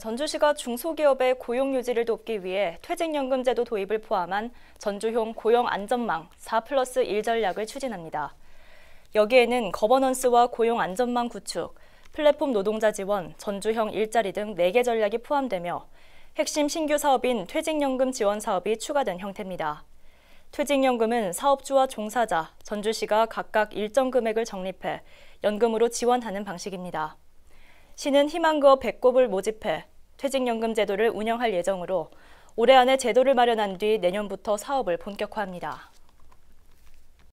전주시가 중소기업의 고용 유지를 돕기 위해 퇴직연금 제도 도입을 포함한 전주형 고용 안전망 4 플러스 1 전략을 추진합니다. 여기에는 거버넌스와 고용 안전망 구축, 플랫폼 노동자 지원, 전주형 일자리 등 4개 전략이 포함되며 핵심 신규 사업인 퇴직연금 지원 사업이 추가된 형태입니다. 퇴직연금은 사업주와 종사자, 전주시가 각각 일정 금액을 적립해 연금으로 지원하는 방식입니다. 시는 희망고 배꼽을 모집해 퇴직연금 제도를 운영할 예정으로 올해 안에 제도를 마련한 뒤 내년부터 사업을 본격화합니다.